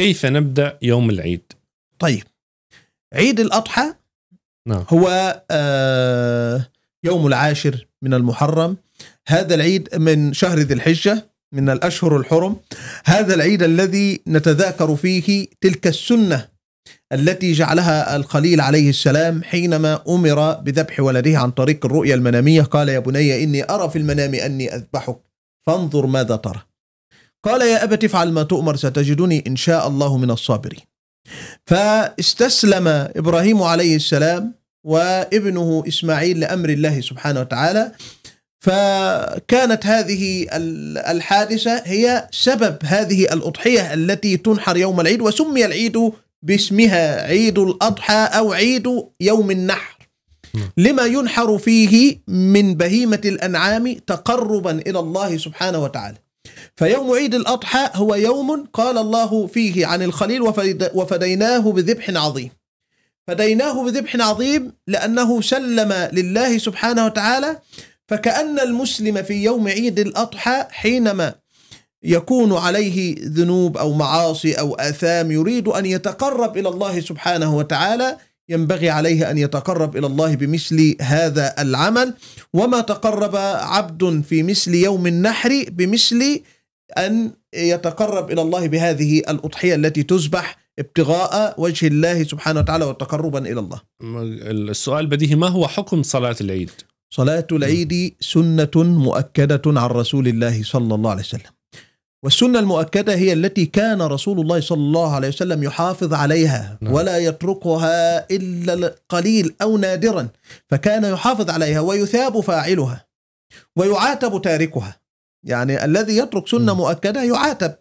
كيف نبدا يوم العيد؟ طيب عيد الاضحى نعم. هو آه يوم العاشر من المحرم هذا العيد من شهر ذي الحجه من الاشهر الحرم هذا العيد الذي نتذاكر فيه تلك السنه التي جعلها الخليل عليه السلام حينما امر بذبح ولده عن طريق الرؤيا المناميه قال يا بني اني ارى في المنام اني اذبحك فانظر ماذا ترى قال يا أبت افعل ما تؤمر ستجدني إن شاء الله من الصابرين فاستسلم إبراهيم عليه السلام وابنه إسماعيل لأمر الله سبحانه وتعالى فكانت هذه الحادثة هي سبب هذه الأضحية التي تنحر يوم العيد وسمي العيد باسمها عيد الأضحى أو عيد يوم النحر لما ينحر فيه من بهيمة الأنعام تقربا إلى الله سبحانه وتعالى فيوم عيد الأضحى هو يوم قال الله فيه عن الخليل وفديناه بذبح عظيم فديناه بذبح عظيم لأنه سلم لله سبحانه وتعالى فكأن المسلم في يوم عيد الأضحى حينما يكون عليه ذنوب أو معاصي أو آثام يريد أن يتقرب إلى الله سبحانه وتعالى ينبغي عليه ان يتقرب الى الله بمثل هذا العمل وما تقرب عبد في مثل يوم النحر بمثل ان يتقرب الى الله بهذه الاضحيه التي تذبح ابتغاء وجه الله سبحانه وتعالى وتقربا الى الله. السؤال بديهي ما هو حكم صلاه العيد؟ صلاه العيد سنه مؤكده عن رسول الله صلى الله عليه وسلم. والسنة المؤكدة هي التي كان رسول الله صلى الله عليه وسلم يحافظ عليها نعم. ولا يتركها إلا قليل أو نادرا فكان يحافظ عليها ويثاب فاعلها ويعاتب تاركها يعني الذي يترك سنة م. مؤكدة يعاتب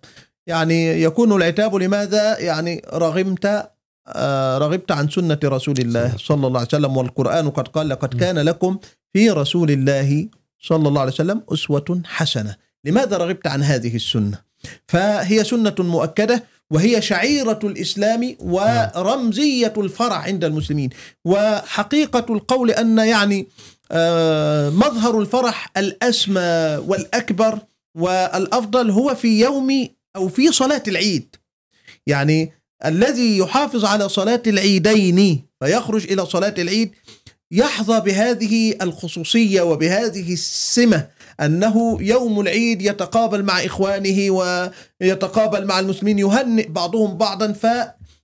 يعني يكون العتاب لماذا يعني رغمت آه، رغبت عن سنة رسول الله صلى الله عليه وسلم والقرآن قد قال لقد كان لكم في رسول الله صلى الله عليه وسلم أسوة حسنة لماذا رغبت عن هذه السنة فهي سنة مؤكدة وهي شعيرة الإسلام ورمزية الفرع عند المسلمين وحقيقة القول أن يعني آه، مظهر الفرح الأسمى والأكبر والأفضل هو في يوم أو في صلاة العيد يعني الذي يحافظ على صلاة العيدين فيخرج إلى صلاة العيد يحظى بهذه الخصوصية وبهذه السمة أنه يوم العيد يتقابل مع إخوانه ويتقابل مع المسلمين يهنئ بعضهم بعضا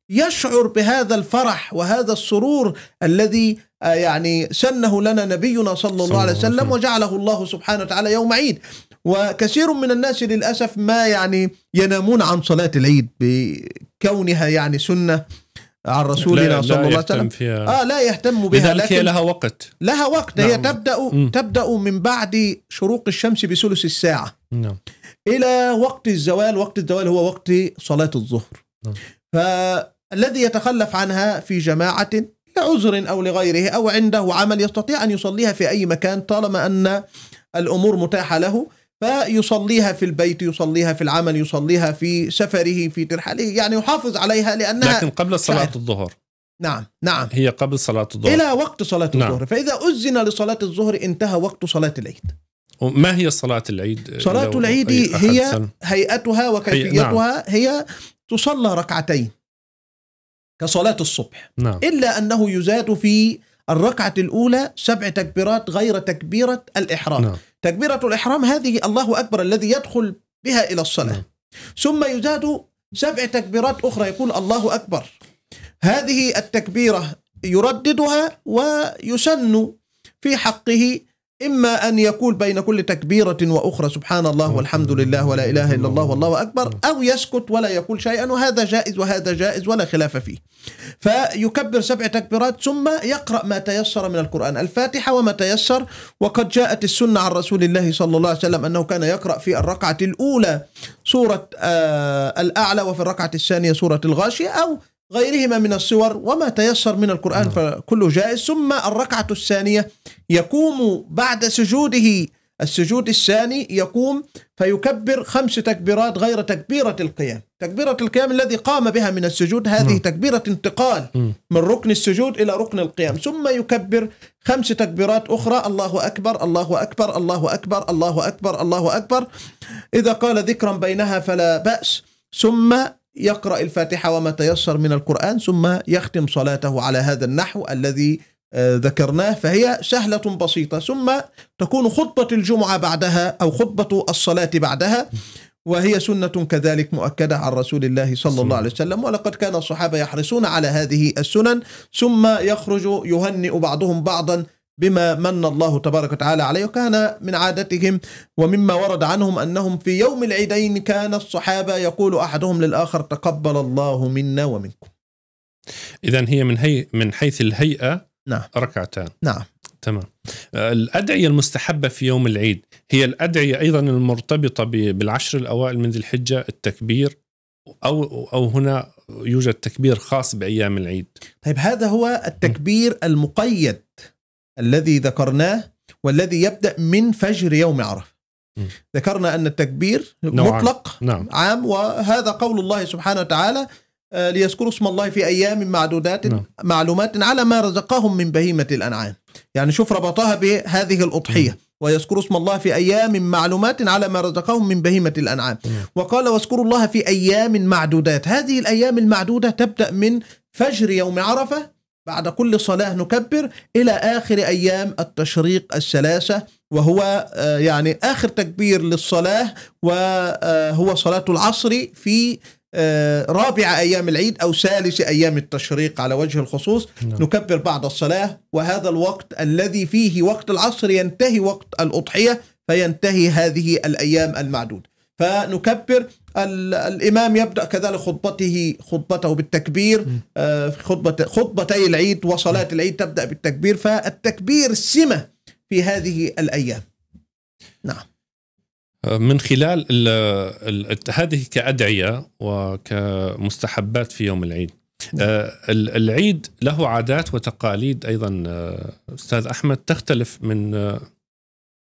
فيشعر بهذا الفرح وهذا السرور الذي آه، يعني سنه لنا نبينا صلى الله عليه وسلم وجعله الله سبحانه وتعالى يوم عيد وكثير من الناس للأسف ما يعني ينامون عن صلاة العيد بكونها يعني سنة عن رسولنا صلى الله عليه وسلم فيها. اه لا يهتم بها لذلك هي لها وقت لها وقت نعم. هي تبدا م. تبدا من بعد شروق الشمس بثلث الساعه نعم. الى وقت الزوال وقت الزوال هو وقت صلاه الظهر نعم. فالذي يتخلف عنها في جماعه لعذر او لغيره او عنده عمل يستطيع ان يصليها في اي مكان طالما ان الامور متاحه له فيصليها في البيت يصليها في العمل يصليها في سفره في ترحاله يعني يحافظ عليها لأنها لكن قبل صلاة الظهر نعم نعم هي قبل صلاة الظهر إلى وقت صلاة نعم. الظهر فإذا أذن لصلاة الظهر انتهى وقت صلاة العيد ما هي صلاة العيد؟ صلاة العيد هي هيئتها وكيفيتها هي, نعم. هي تصلى ركعتين كصلاة الصبح نعم. إلا أنه يزاد في الركعة الأولى سبع تكبيرات غير تكبيرة الإحرام نعم. تكبيرة الإحرام هذه الله أكبر الذي يدخل بها إلى الصلاة نعم. ثم يزاد سبع تكبيرات أخرى يقول الله أكبر هذه التكبيرة يرددها ويسن في حقه إما أن يقول بين كل تكبيرة وأخرى سبحان الله والحمد لله ولا إله إلا الله والله أكبر أو يسكت ولا يقول شيئا وهذا جائز وهذا جائز ولا خلاف فيه فيكبر سبع تكبيرات ثم يقرأ ما تيسر من القرآن الفاتحة وما تيسر وقد جاءت السنة عن رسول الله صلى الله عليه وسلم أنه كان يقرأ في الركعة الأولى سورة آه الأعلى وفي الركعة الثانية سورة الغاشية أو غيرهما من السور وما تيسر من القرآن نعم. فكله جائز ثم الركعة الثانية يقوم بعد سجوده السجود الثاني يقوم فيكبر خمس تكبيرات غير تكبيرة القيام تكبيرة القيام الذي قام بها من السجود هذه م. نعم. تكبيرة انتقال م. من ركن السجود إلى ركن القيام ثم يكبر خمس تكبيرات أخرى الله أكبر الله أكبر الله أكبر الله أكبر الله أكبر إذا قال ذكرا بينها فلا بأس ثم يقرأ الفاتحة وما تيسر من القرآن ثم يختم صلاته على هذا النحو الذي آه، ذكرناه فهي سهلة بسيطة ثم تكون خطبة الجمعة بعدها أو خطبة الصلاة بعدها وهي سنة كذلك مؤكدة عن رسول الله صلى الله عليه وسلم ولقد كان الصحابة يحرصون على هذه السنن ثم يخرج يهنئ بعضهم بعضا بما من الله تبارك وتعالى عليه وكان من عادتهم ومما ورد عنهم أنهم في يوم العيدين كان الصحابة يقول أحدهم للآخر تقبل الله منا ومنكم إذا هي من, هي من حيث الهيئة نعم. ركعتان نعم تمام الأدعية المستحبة في يوم العيد هي الأدعية أيضا المرتبطة بالعشر الأوائل من ذي الحجة التكبير أو, أو هنا يوجد تكبير خاص بأيام العيد طيب هذا هو التكبير المقيد الذي ذكرناه والذي يبدأ من فجر يوم عرفة ذكرنا أن التكبير مطلق نعم. عام وهذا قول الله سبحانه وتعالى آه، ليذكروا اسم الله في أيام معدودات نعم. معلومات على ما رزقهم من بهيمة الأنعام يعني شوف ربطها بهذه الأضحية ويذكروا اسم الله في أيام معلومات على ما رزقهم من بهيمة الأنعام وقال واذكروا الله في أيام معدودات هذه الأيام المعدودة تبدأ من فجر يوم عرفة بعد كل صلاة نكبر إلى آخر أيام التشريق الثلاثة وهو آه، يعني آخر تكبير للصلاة وهو آه، صلاة العصر في آه، رابع أيام العيد أو ثالث أيام التشريق على وجه الخصوص نعم. نكبر بعد الصلاة وهذا الوقت الذي فيه وقت العصر ينتهي وقت الأضحية فينتهي هذه الأيام المعدودة فنكبر الإمام يبدأ كذلك خطبته خطبته بالتكبير آه، خطبة خطبتي العيد وصلاة العيد تبدأ بالتكبير فالتكبير سمة في هذه الأيام نعم آه، من خلال ال ال هذه كأدعية وكمستحبات في يوم العيد نعم. آه، العيد له عادات وتقاليد أيضا أستاذ أحمد تختلف من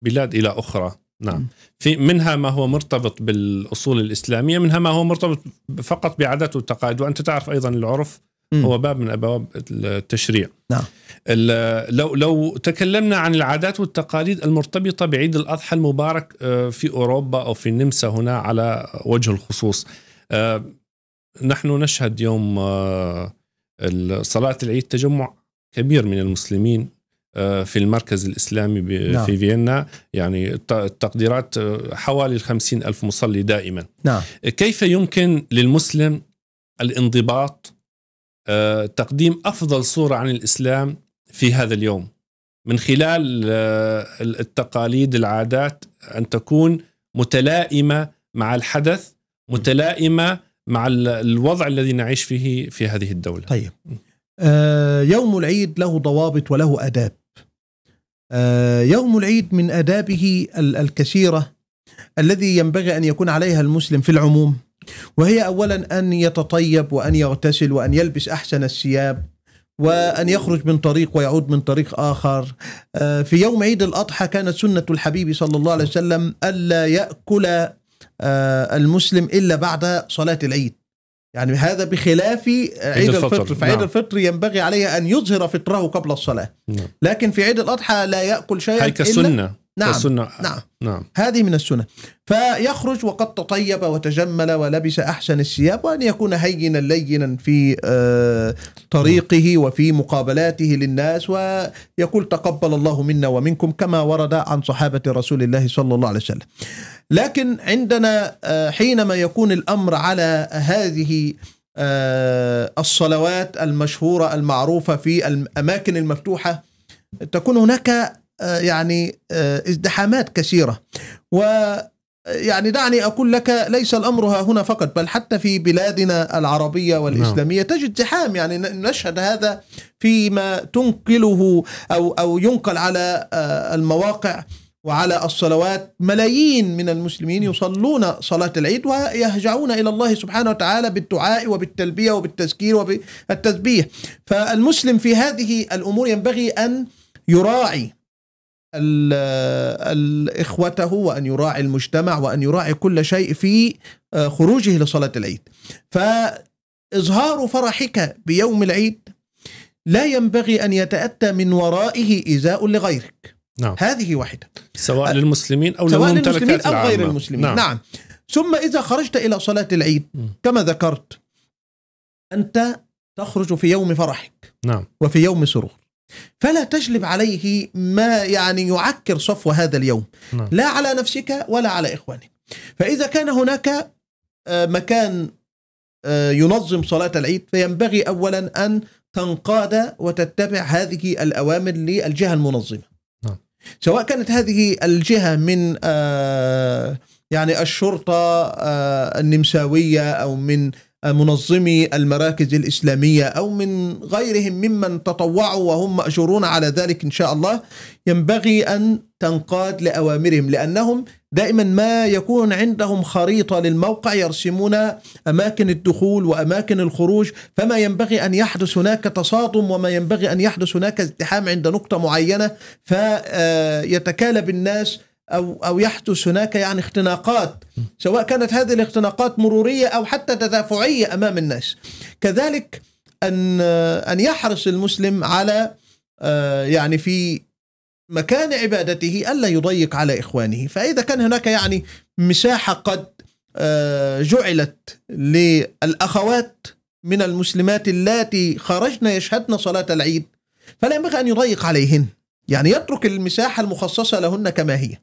بلاد إلى أخرى نعم في منها ما هو مرتبط بالاصول الاسلاميه منها ما هو مرتبط فقط بعادات وتقاليد وانت تعرف ايضا العرف هو باب من ابواب التشريع نعم لو لو تكلمنا عن العادات والتقاليد المرتبطه بعيد الاضحى المبارك آه، في اوروبا او في النمسا هنا على وجه الخصوص آه، نحن نشهد يوم آه، صلاه العيد تجمع كبير من المسلمين آه، في المركز الإسلامي نعم. فيينا يعني التقديرات آه، حوالي الخمسين ألف مصلي دائما نعم. آه، كيف يمكن للمسلم الانضباط تقديم أفضل صورة عن الإسلام في هذا اليوم من خلال التقاليد العادات أن تكون متلائمة مع الحدث متلائمة مع الوضع الذي نعيش فيه في هذه الدولة طيب يوم العيد له ضوابط وله اداب آه، يوم العيد من آدابه الكثيرة الذي ينبغي أن يكون عليها المسلم في العموم وهي أولا أن يتطيب وأن يغتسل وأن يلبس أحسن الثياب وأن يخرج من طريق ويعود من طريق آخر آه، في يوم عيد الأضحى كانت سنة الحبيب صلى الله عليه وسلم ألا يأكل آه، المسلم إلا بعد صلاة العيد يعني هذا بخلاف آه، عيد الفطر, فعيد نعم. الفطر ينبغي عليه أن يظهر فطره قبل الصلاة نعم. لكن في عيد الأضحى لا يأكل شيئا إلا نعم السنة نعم نعم هذه من السنة فيخرج وقد تطيب وتجمل ولبس أحسن الثياب وأن يكون هينا لينا في آه، طريقه وفي مقابلاته للناس ويقول تقبل الله منا ومنكم كما ورد عن صحابة رسول الله صلى الله عليه وسلم لكن عندنا آه، حينما يكون الأمر على هذه آه، الصلوات المشهورة المعروفة في الأماكن المفتوحة تكون هناك آه، يعني آه، ازدحامات كثيرة و آه، يعني دعني أقول لك ليس الأمر ها هنا فقط بل حتى في بلادنا العربية نعم. والإسلامية تجد زحام يعني نشهد هذا فيما تنقله أو, أو ينقل على المواقع وعلى الصلوات ملايين من المسلمين نعم. يصلون صلاة العيد ويهجعون إلى الله سبحانه وتعالى بالدعاء وبالتلبية وبالتذكير وبالتسبيح فالمسلم في هذه الأمور ينبغي أن يراعي إخوته وأن يراعي المجتمع وأن يراعي كل شيء في آه، خروجه لصلاة العيد فإظهار فرحك بيوم العيد لا ينبغي أن يتأتى من ورائه إيذاء لغيرك نعم. هذه واحدة سواء آه، للمسلمين أو سواء للمسلمين أو غير العامة. المسلمين نعم. نعم ثم إذا خرجت إلى صلاة العيد كما ذكرت أنت تخرج في يوم فرحك نعم. وفي يوم سرور فلا تجلب عليه ما يعني يعكر صفو هذا اليوم نعم. لا على نفسك ولا على إخوانك فإذا كان هناك آه، مكان آه، ينظم صلاة العيد فينبغي أولا أن تنقاد وتتبع هذه الأوامر للجهة المنظمة نعم. سواء كانت هذه الجهة من آه، يعني الشرطة النمساوية أو من منظمي المراكز الإسلامية أو من غيرهم ممن تطوعوا وهم مأجورون على ذلك إن شاء الله ينبغي أن تنقاد لأوامرهم لأنهم دائما ما يكون عندهم خريطة للموقع يرسمون أماكن الدخول وأماكن الخروج فما ينبغي أن يحدث هناك تصادم وما ينبغي أن يحدث هناك ازدحام عند نقطة معينة فيتكالب الناس أو, أو يحدث هناك يعني اختناقات سواء كانت هذه الاختناقات مرورية أو حتى تدافعية أمام الناس كذلك أن, أن يحرص المسلم على آه، يعني في مكان عبادته ألا يضيق على إخوانه فإذا كان هناك يعني مساحة قد آه، جعلت للأخوات من المسلمات اللاتي خرجن يشهدن صلاة العيد فلا ينبغي أن يضيق عليهن يعني يترك المساحة المخصصة لهن كما هي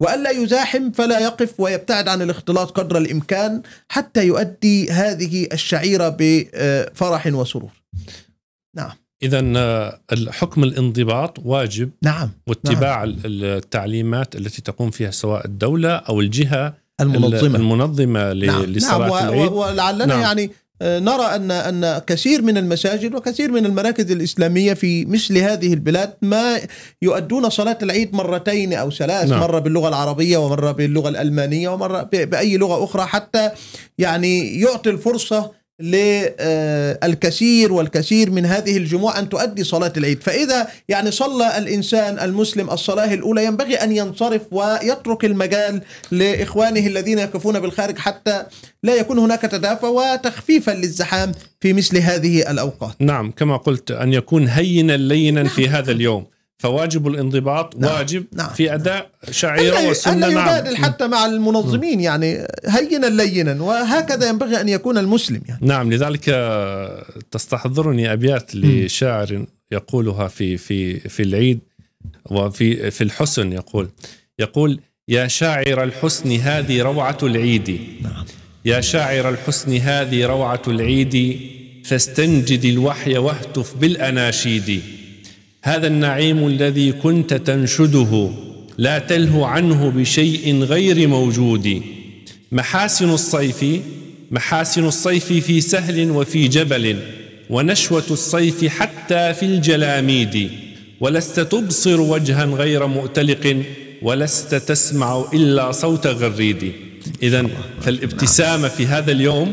وألا يزاحم فلا يقف ويبتعد عن الاختلاط قدر الإمكان حتى يؤدي هذه الشعيرة بفرح وسرور نعم إذا آه، الحكم الانضباط واجب نعم واتباع نعم. التعليمات التي تقوم فيها سواء الدولة أو الجهة المنظمة المنظمة نعم. لصلاة نعم. العيد ولعلنا نعم. يعني آه، نرى ان ان كثير من المساجد وكثير من المراكز الاسلاميه في مثل هذه البلاد ما يؤدون صلاه العيد مرتين او ثلاث نعم. مره باللغه العربيه ومره باللغه الالمانيه ومره باي لغه اخرى حتى يعني يعطي الفرصه للكثير آه، والكثير من هذه الجموع أن تؤدي صلاة العيد فإذا يعني صلى الإنسان المسلم الصلاة الأولى ينبغي أن ينصرف ويترك المجال لإخوانه الذين يقفون بالخارج حتى لا يكون هناك تدافع وتخفيفا للزحام في مثل هذه الأوقات نعم كما قلت أن يكون هينا لينا في نعم. هذا اليوم فواجب الانضباط نعم. واجب نعم. في اداء نعم. شعيره وسنه ألا يبادل نعم. حتى مع المنظمين يعني هينا لينا وهكذا ينبغي ان يكون المسلم يعني نعم لذلك تستحضرني ابيات لشاعر يقولها في في في العيد وفي في الحسن يقول يقول يا شاعر الحسن هذه روعه العيد نعم. يا شاعر الحسن هذه روعه العيد فاستنجد الوحي واهتف بالاناشيد هذا النعيم الذي كنت تنشده لا تلهو عنه بشيء غير موجود محاسن الصيف محاسن الصيف في سهل وفي جبل ونشوة الصيف حتى في الجلاميد ولست تبصر وجها غير مؤتلق ولست تسمع إلا صوت غريد إذا فالابتسامة في هذا اليوم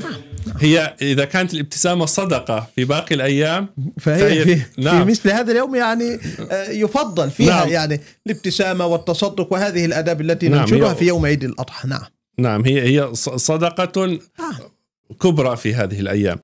هي اذا كانت الابتسامه صدقه في باقي الايام فهي, فهي في, نعم. في مثل هذا اليوم يعني آه، يفضل فيها نعم. يعني الابتسامه والتصدق وهذه الاداب التي نعم ننشرها في يوم عيد الاضحى نعم نعم هي هي صدقه آه. كبرى في هذه الايام